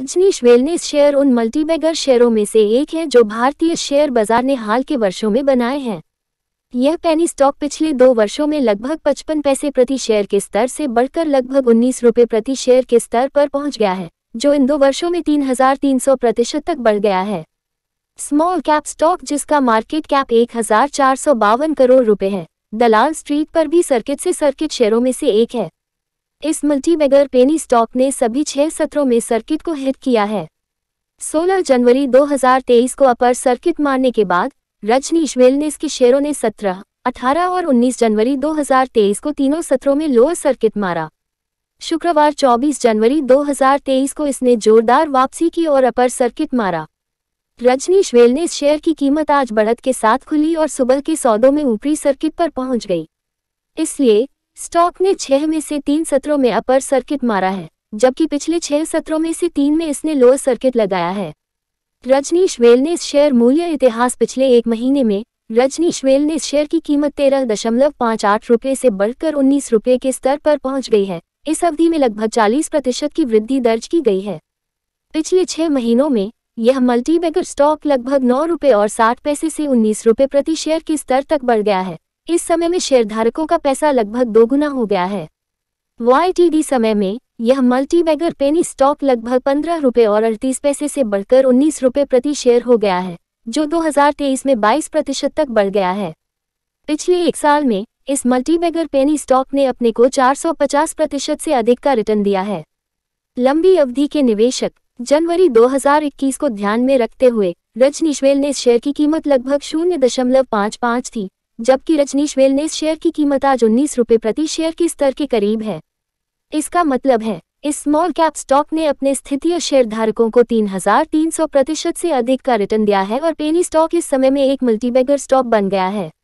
Rajneesh Wellness share उन multibagger शेयरों में से एक है जो भारतीय शेयर बाजार ने हाल के वर्षों में बनाए हैं यह पैनी स्टॉक पिछले दो वर्षों में लगभग 55 पैसे प्रति शेयर के स्तर से बढ़कर लगभग उन्नीस रुपये प्रति शेयर के स्तर पर पहुंच गया है जो इन दो वर्षों में 3,300 प्रतिशत तक बढ़ गया है स्मॉल कैप स्टॉक जिसका मार्केट कैप एक करोड़ रुपये है दलाल स्ट्रीट पर भी सर्किट से सर्किट शेयरों में से एक है इस मल्टीबैगर पेनी स्टॉक ने सभी छह सत्रों में सर्किट को हिट किया है 16 जनवरी 2023 को अपर सर्किट मारने के बाद रजनीश वेल ने इसके शेयरों ने 17, 18 और 19 जनवरी 2023 को तीनों सत्रों में लोअर सर्किट मारा शुक्रवार 24 जनवरी 2023 को इसने जोरदार वापसी की और अपर सर्किट मारा रजनीश वेल ने इस शेयर की कीमत आज बढ़त के साथ खुली और सुबह के सौदों में ऊपरी सर्किट पर पहुंच गई इसलिए स्टॉक ने छह में से तीन सत्रों में अपर सर्किट मारा है जबकि पिछले छह सत्रों में से तीन में इसने लोअर सर्किट लगाया है रजनीश वेल ने शेयर मूल्य इतिहास पिछले एक महीने में रजनीश वेल ने शेयर की कीमत तेरह दशमलव पाँच आठ रुपये से बढ़कर उन्नीस रुपये के स्तर पर पहुंच गई है इस अवधि में लगभग चालीस प्रतिशत की वृद्धि दर्ज की गई है पिछले छह महीनों में यह मल्टीबैगर स्टॉक लगभग नौ रुपये और साठ पैसे से उन्नीस रुपये प्रति शेयर के स्तर तक बढ़ गया है इस समय में शेयरधारकों का पैसा लगभग दोगुना हो गया है वाई समय में यह मल्टीबैगर पेनी स्टॉक लगभग पंद्रह रुपये और अड़तीस पैसे से बढ़कर उन्नीस रुपये प्रति शेयर हो गया है जो 2023 में 22 प्रतिशत तक बढ़ गया है पिछले एक साल में इस मल्टीबैगर पेनी स्टॉक ने अपने को 450 प्रतिशत से अधिक का रिटर्न दिया है लंबी अवधि के निवेशक जनवरी 2021 को ध्यान में रखते हुए रजनीश्वेल ने शेयर की कीमत लगभग शून्य दशमलव पाँच थी जबकि रजनीश वेल ने इस शेयर की कीमत आज उन्नीस रुपये प्रति शेयर के स्तर के करीब है इसका मतलब है इस स्मॉल कैप स्टॉक ने अपने स्थितीय धारकों को 3,300 प्रतिशत से अधिक का रिटर्न दिया है और पेनी स्टॉक इस समय में एक मल्टीबैगर स्टॉक बन गया है